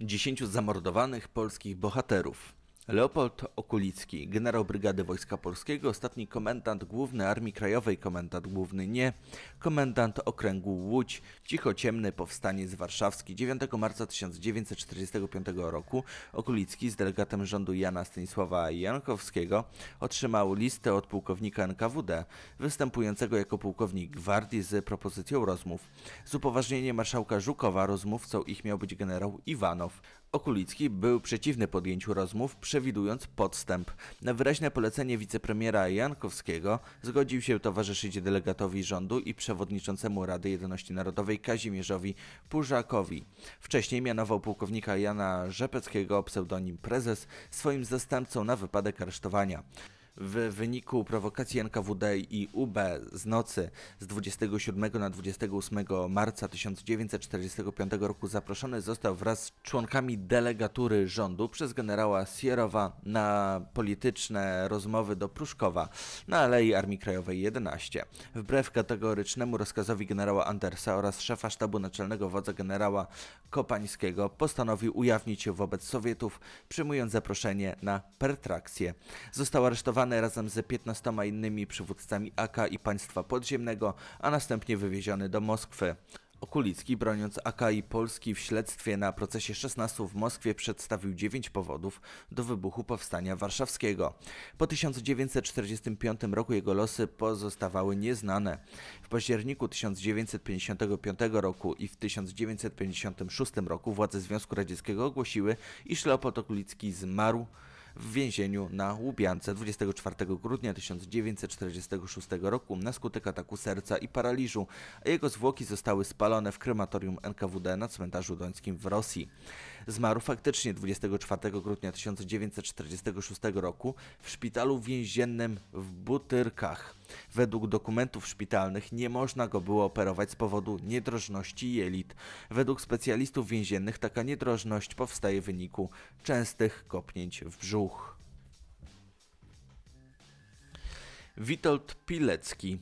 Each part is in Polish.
dziesięciu zamordowanych polskich bohaterów. Leopold Okulicki, generał Brygady Wojska Polskiego, ostatni komendant główny Armii Krajowej, komendant główny nie, komendant okręgu Łódź, cichociemny powstaniec warszawski. 9 marca 1945 roku Okulicki z delegatem rządu Jana Stanisława Jankowskiego otrzymał listę od pułkownika NKWD, występującego jako pułkownik gwardii z propozycją rozmów. Z upoważnieniem marszałka Żukowa rozmówcą ich miał być generał Iwanow. Okulicki był przeciwny podjęciu rozmów, przewidując podstęp. Na wyraźne polecenie wicepremiera Jankowskiego zgodził się towarzyszyć delegatowi rządu i przewodniczącemu Rady Jedności Narodowej Kazimierzowi Purzakowi. Wcześniej mianował pułkownika Jana Rzepeckiego, pseudonim prezes, swoim zastępcą na wypadek aresztowania. W wyniku prowokacji NKWD i UB z nocy z 27 na 28 marca 1945 roku zaproszony został wraz z członkami delegatury rządu przez generała Sierowa na polityczne rozmowy do Pruszkowa na Alei Armii Krajowej 11. Wbrew kategorycznemu rozkazowi generała Andersa oraz szefa sztabu naczelnego wodza generała Kopańskiego postanowił ujawnić się wobec Sowietów, przyjmując zaproszenie na pertrakcję. Został aresztowany razem z 15 innymi przywódcami AK i państwa podziemnego, a następnie wywieziony do Moskwy. Okulicki, broniąc AK i Polski w śledztwie na procesie 16 w Moskwie, przedstawił 9 powodów do wybuchu Powstania Warszawskiego. Po 1945 roku jego losy pozostawały nieznane. W październiku 1955 roku i w 1956 roku władze Związku Radzieckiego ogłosiły, iż Leopold Okulicki zmarł w więzieniu na Łubiance 24 grudnia 1946 roku na skutek ataku serca i paraliżu, a jego zwłoki zostały spalone w krematorium NKWD na cmentarzu dońskim w Rosji. Zmarł faktycznie 24 grudnia 1946 roku w szpitalu więziennym w Butyrkach. Według dokumentów szpitalnych nie można go było operować z powodu niedrożności jelit. Według specjalistów więziennych taka niedrożność powstaje w wyniku częstych kopnięć w brzuch. Witold Pilecki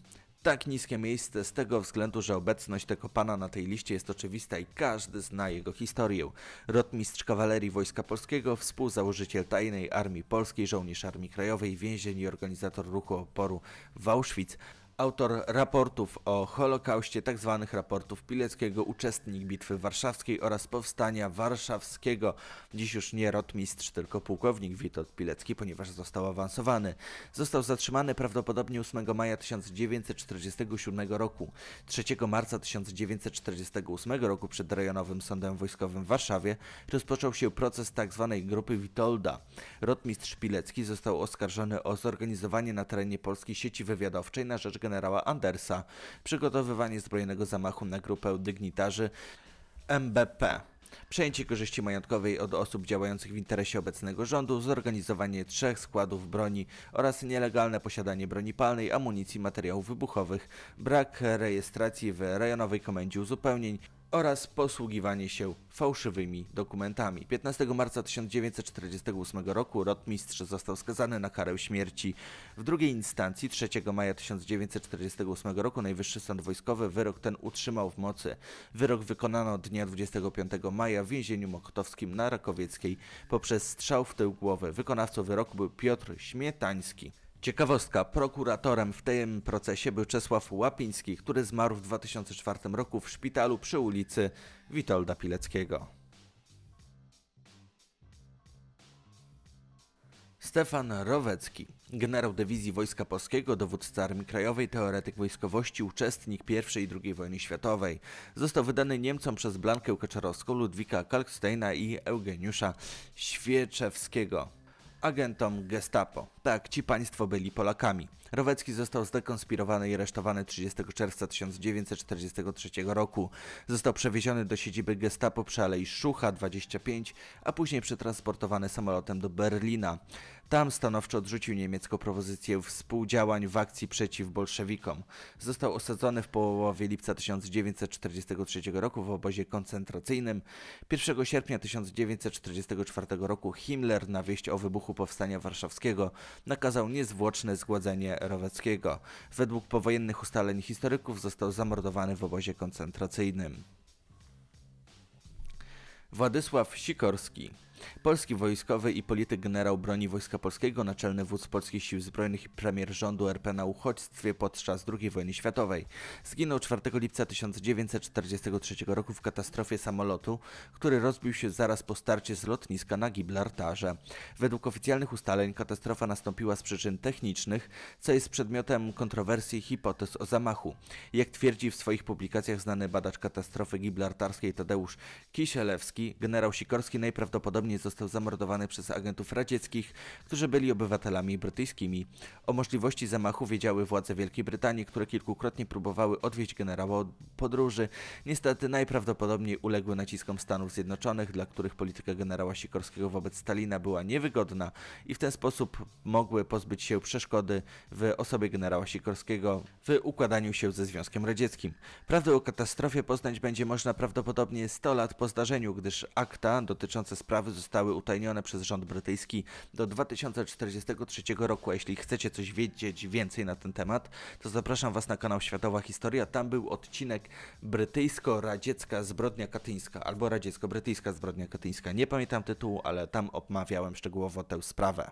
tak niskie miejsce z tego względu, że obecność tego pana na tej liście jest oczywista i każdy zna jego historię. Rotmistrz Kawalerii Wojska Polskiego, współzałożyciel Tajnej Armii Polskiej, żołnierz Armii Krajowej, więzień i organizator ruchu oporu w Auschwitz autor raportów o Holokauście, tzw. Tak raportów Pileckiego, uczestnik Bitwy Warszawskiej oraz Powstania Warszawskiego. Dziś już nie rotmistrz, tylko pułkownik Witold Pilecki, ponieważ został awansowany. Został zatrzymany prawdopodobnie 8 maja 1947 roku. 3 marca 1948 roku przed Rejonowym Sądem Wojskowym w Warszawie rozpoczął się proces tzw. Tak grupy Witolda. Rotmistrz Pilecki został oskarżony o zorganizowanie na terenie Polski sieci wywiadowczej na rzecz generała Andersa, przygotowywanie zbrojnego zamachu na grupę dygnitarzy MBP. Przejęcie korzyści majątkowej od osób działających w interesie obecnego rządu, zorganizowanie trzech składów broni oraz nielegalne posiadanie broni palnej, amunicji, materiałów wybuchowych, brak rejestracji w Rejonowej Komendzie Uzupełnień, oraz posługiwanie się fałszywymi dokumentami. 15 marca 1948 roku rotmistrz został skazany na karę śmierci. W drugiej instancji 3 maja 1948 roku Najwyższy Sąd Wojskowy wyrok ten utrzymał w mocy. Wyrok wykonano dnia 25 maja w więzieniu mokotowskim na Rakowieckiej poprzez strzał w tył głowy. Wykonawcą wyroku był Piotr Śmietański. Ciekawostka, prokuratorem w tym procesie był Czesław Łapiński, który zmarł w 2004 roku w szpitalu przy ulicy Witolda Pileckiego. Stefan Rowecki, generał dywizji Wojska Polskiego, dowódca Armii Krajowej, teoretyk wojskowości, uczestnik I i II wojny światowej. Został wydany Niemcom przez Blankę Kaczarowską, Ludwika Kalksteina i Eugeniusza Świeczewskiego, agentom Gestapo. Tak, ci państwo byli Polakami. Rowecki został zdekonspirowany i aresztowany 30 czerwca 1943 roku. Został przewieziony do siedziby gestapo przy Alei Szucha 25, a później przetransportowany samolotem do Berlina. Tam stanowczo odrzucił niemiecką propozycję współdziałań w akcji przeciw bolszewikom. Został osadzony w połowie lipca 1943 roku w obozie koncentracyjnym. 1 sierpnia 1944 roku Himmler na wieść o wybuchu Powstania Warszawskiego nakazał niezwłoczne zgładzenie Roweckiego. Według powojennych ustaleń historyków został zamordowany w obozie koncentracyjnym. Władysław Sikorski Polski wojskowy i polityk generał broni Wojska Polskiego, naczelny wódz Polskich Sił Zbrojnych i premier rządu RP na uchodźstwie podczas II wojny światowej. Zginął 4 lipca 1943 roku w katastrofie samolotu, który rozbił się zaraz po starcie z lotniska na Gibraltarze. Według oficjalnych ustaleń katastrofa nastąpiła z przyczyn technicznych, co jest przedmiotem kontrowersji i hipotez o zamachu. Jak twierdzi w swoich publikacjach znany badacz katastrofy gibraltarskiej Tadeusz Kisielewski, generał Sikorski najprawdopodobniej prawdopodobnie został zamordowany przez agentów radzieckich, którzy byli obywatelami brytyjskimi. O możliwości zamachu wiedziały władze Wielkiej Brytanii, które kilkukrotnie próbowały odwieźć generała od podróży. Niestety najprawdopodobniej uległy naciskom Stanów Zjednoczonych, dla których polityka generała Sikorskiego wobec Stalina była niewygodna i w ten sposób mogły pozbyć się przeszkody w osobie generała Sikorskiego w układaniu się ze Związkiem Radzieckim. Prawdę o katastrofie poznać będzie można prawdopodobnie 100 lat po zdarzeniu, gdyż akta dotyczące sprawy zostały utajnione przez rząd brytyjski do 2043 roku. A jeśli chcecie coś wiedzieć więcej na ten temat, to zapraszam Was na kanał Światowa Historia. Tam był odcinek Brytyjsko-Radziecka Zbrodnia Katyńska albo Radziecko-Brytyjska Zbrodnia Katyńska. Nie pamiętam tytułu, ale tam omawiałem szczegółowo tę sprawę.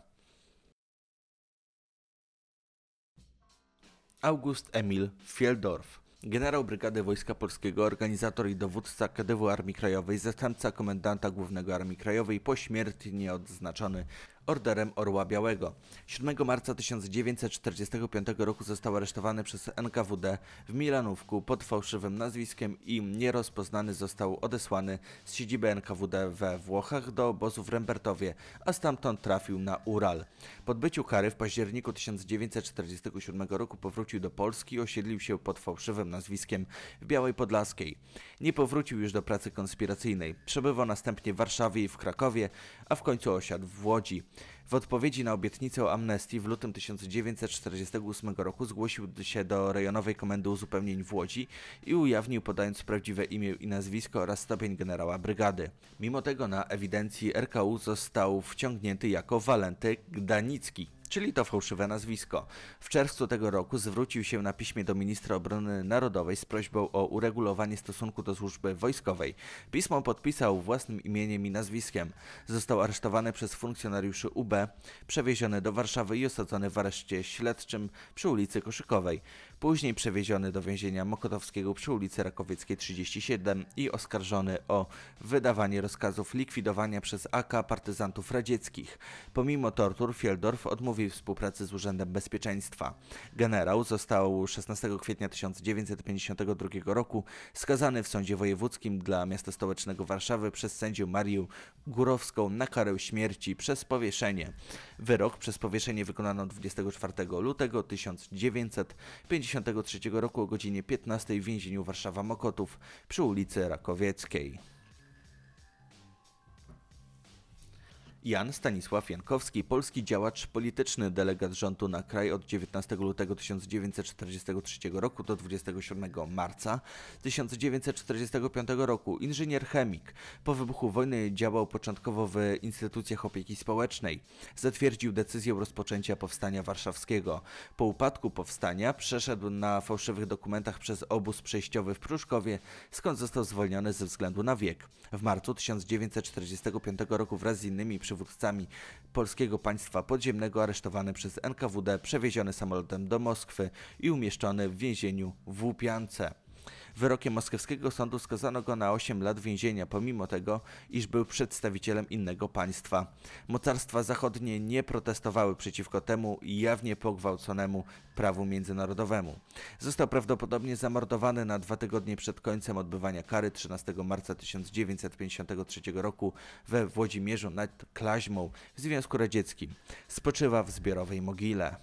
August Emil Fieldorf generał Brygady Wojska Polskiego, organizator i dowódca KDW Armii Krajowej, zastępca komendanta głównego Armii Krajowej, pośmiertnie odznaczony Orderem Orła Białego. 7 marca 1945 roku został aresztowany przez NKWD w Milanówku pod fałszywym nazwiskiem i nierozpoznany został odesłany z siedziby NKWD we Włochach do obozu w Rembertowie, a stamtąd trafił na Ural. Po odbyciu kary w październiku 1947 roku powrócił do Polski i osiedlił się pod fałszywym nazwiskiem w Białej Podlaskiej. Nie powrócił już do pracy konspiracyjnej. Przebywał następnie w Warszawie i w Krakowie, a w końcu osiadł w Łodzi. W odpowiedzi na obietnicę amnestii w lutym 1948 roku zgłosił się do rejonowej komendy uzupełnień w Łodzi i ujawnił podając prawdziwe imię i nazwisko oraz stopień generała brygady. Mimo tego na ewidencji RKU został wciągnięty jako Walenty Gdanicki czyli to fałszywe nazwisko. W czerwcu tego roku zwrócił się na piśmie do ministra obrony narodowej z prośbą o uregulowanie stosunku do służby wojskowej. Pismo podpisał własnym imieniem i nazwiskiem. Został aresztowany przez funkcjonariuszy UB, przewieziony do Warszawy i osadzony w areszcie śledczym przy ulicy Koszykowej. Później przewieziony do więzienia Mokotowskiego przy ulicy Rakowieckiej 37 i oskarżony o wydawanie rozkazów likwidowania przez AK partyzantów radzieckich. Pomimo tortur Fieldorf odmówił współpracy z Urzędem Bezpieczeństwa. Generał został 16 kwietnia 1952 roku skazany w sądzie wojewódzkim dla miasta stołecznego Warszawy przez sędzię Marię Górowską na karę śmierci przez powieszenie. Wyrok przez powieszenie wykonano 24 lutego 1950 1993 roku o godzinie 15 w więzieniu Warszawa-Mokotów przy ulicy Rakowieckiej. Jan Stanisław Jankowski, polski działacz polityczny, delegat rządu na kraj od 19 lutego 1943 roku do 27 marca 1945 roku, inżynier chemik. Po wybuchu wojny działał początkowo w instytucjach opieki społecznej. Zatwierdził decyzję rozpoczęcia powstania warszawskiego. Po upadku powstania przeszedł na fałszywych dokumentach przez obóz przejściowy w Pruszkowie, skąd został zwolniony ze względu na wiek. W marcu 1945 roku wraz z innymi przywódcami przywódcami polskiego państwa podziemnego aresztowany przez NKWD, przewieziony samolotem do Moskwy i umieszczony w więzieniu w Łupiance. Wyrokiem moskiewskiego sądu skazano go na 8 lat więzienia, pomimo tego, iż był przedstawicielem innego państwa. Mocarstwa zachodnie nie protestowały przeciwko temu jawnie pogwałconemu prawu międzynarodowemu. Został prawdopodobnie zamordowany na dwa tygodnie przed końcem odbywania kary 13 marca 1953 roku we Włodzimierzu nad Klaźmą w Związku Radzieckim. Spoczywa w zbiorowej mogile.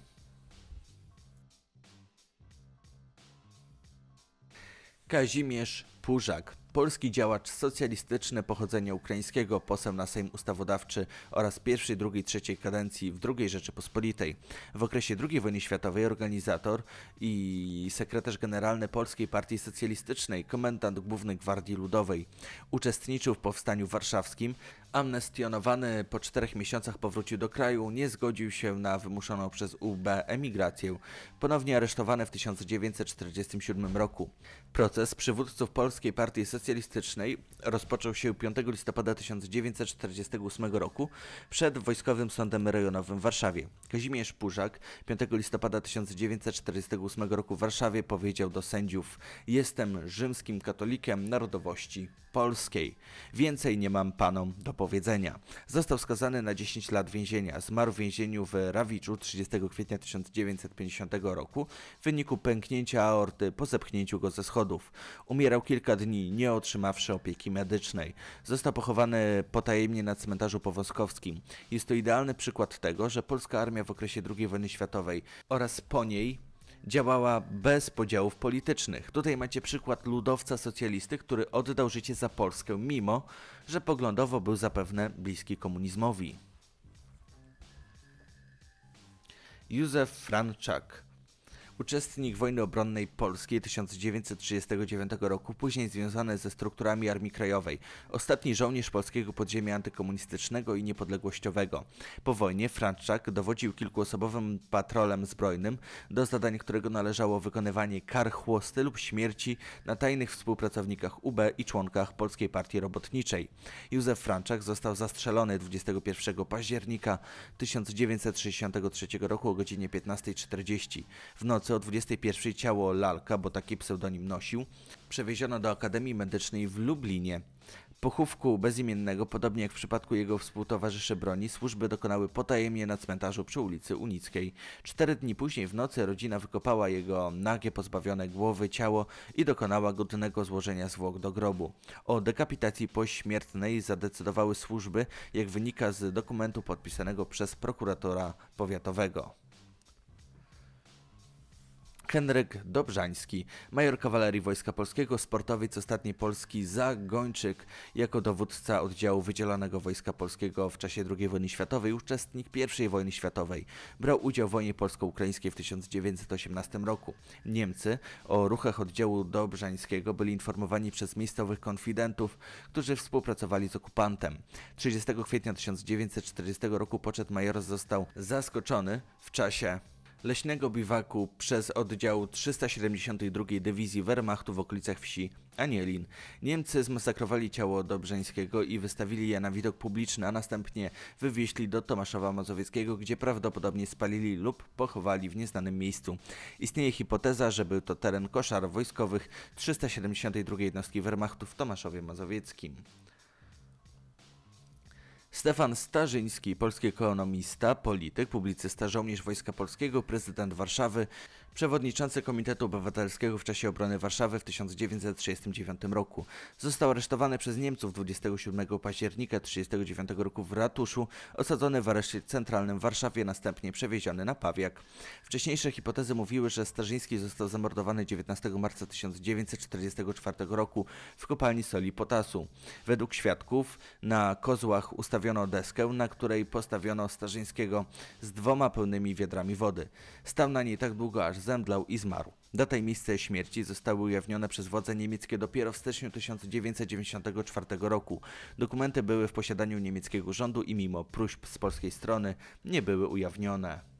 Kazimierz Pużak polski działacz socjalistyczny pochodzenia ukraińskiego, poseł na Sejm Ustawodawczy oraz pierwszej, drugiej, trzeciej kadencji w II Rzeczypospolitej. W okresie II wojny światowej organizator i sekretarz generalny Polskiej Partii Socjalistycznej, komendant główny Gwardii Ludowej. Uczestniczył w powstaniu warszawskim, amnestionowany po czterech miesiącach powrócił do kraju, nie zgodził się na wymuszoną przez UB emigrację. Ponownie aresztowany w 1947 roku. Proces przywódców Polskiej Partii Socjalistycznej socjalistycznej rozpoczął się 5 listopada 1948 roku przed Wojskowym Sądem Rejonowym w Warszawie. Kazimierz Pużak 5 listopada 1948 roku w Warszawie powiedział do sędziów: Jestem rzymskim katolikiem narodowości polskiej. Więcej nie mam panom do powiedzenia. Został skazany na 10 lat więzienia. Zmarł w więzieniu w Rawiczu 30 kwietnia 1950 roku w wyniku pęknięcia aorty po zepchnięciu go ze schodów. Umierał kilka dni, nie otrzymawszy opieki medycznej. Został pochowany potajemnie na cmentarzu powoskowskim. Jest to idealny przykład tego, że polska armia w okresie II wojny światowej oraz po niej działała bez podziałów politycznych. Tutaj macie przykład ludowca socjalisty, który oddał życie za Polskę, mimo że poglądowo był zapewne bliski komunizmowi. Józef Franczak uczestnik wojny obronnej polskiej 1939 roku, później związany ze strukturami Armii Krajowej, ostatni żołnierz polskiego podziemia antykomunistycznego i niepodległościowego. Po wojnie Franczak dowodził kilkuosobowym patrolem zbrojnym, do zadań którego należało wykonywanie kar chłosty lub śmierci na tajnych współpracownikach UB i członkach Polskiej Partii Robotniczej. Józef Franczak został zastrzelony 21 października 1963 roku o godzinie 15.40. W nocy nocy o 21 ciało Lalka, bo taki pseudonim nosił, przewieziono do Akademii Medycznej w Lublinie. Pochówku bezimiennego, podobnie jak w przypadku jego współtowarzyszy broni, służby dokonały potajemnie na cmentarzu przy ulicy Unickiej. Cztery dni później w nocy rodzina wykopała jego nagie, pozbawione głowy ciało i dokonała godnego złożenia zwłok do grobu. O dekapitacji pośmiertnej zadecydowały służby, jak wynika z dokumentu podpisanego przez prokuratora powiatowego. Henryk Dobrzański, major kawalerii Wojska Polskiego, sportowiec ostatniej Polski Zagończyk, jako dowódca oddziału Wydzielonego Wojska Polskiego w czasie II wojny światowej, uczestnik I wojny światowej. Brał udział w wojnie polsko-ukraińskiej w 1918 roku. Niemcy o ruchach oddziału Dobrzańskiego byli informowani przez miejscowych konfidentów, którzy współpracowali z okupantem. 30 kwietnia 1940 roku poczet major został zaskoczony w czasie leśnego biwaku przez oddział 372 Dywizji Wehrmachtu w okolicach wsi Anielin. Niemcy zmasakrowali ciało Dobrzeńskiego i wystawili je na widok publiczny, a następnie wywieźli do Tomaszowa Mazowieckiego, gdzie prawdopodobnie spalili lub pochowali w nieznanym miejscu. Istnieje hipoteza, że był to teren koszar wojskowych 372 jednostki Wehrmachtu w Tomaszowie Mazowieckim. Stefan Starzyński, polski ekonomista, polityk, publicysta, żołnierz Wojska Polskiego, prezydent Warszawy, przewodniczący Komitetu Obywatelskiego w czasie obrony Warszawy w 1969 roku. Został aresztowany przez Niemców 27 października 1939 roku w ratuszu, osadzony w areszcie centralnym w Warszawie, następnie przewieziony na Pawiak. Wcześniejsze hipotezy mówiły, że Starzyński został zamordowany 19 marca 1944 roku w kopalni soli potasu. Według świadków na kozłach ustawionych postawiono deskę, na której postawiono Starzyńskiego z dwoma pełnymi wiedrami wody. Stał na niej tak długo, aż zemdlał i zmarł. Data i miejsce śmierci zostały ujawnione przez władze niemieckie dopiero w styczniu 1994 roku. Dokumenty były w posiadaniu niemieckiego rządu i mimo próśb z polskiej strony nie były ujawnione.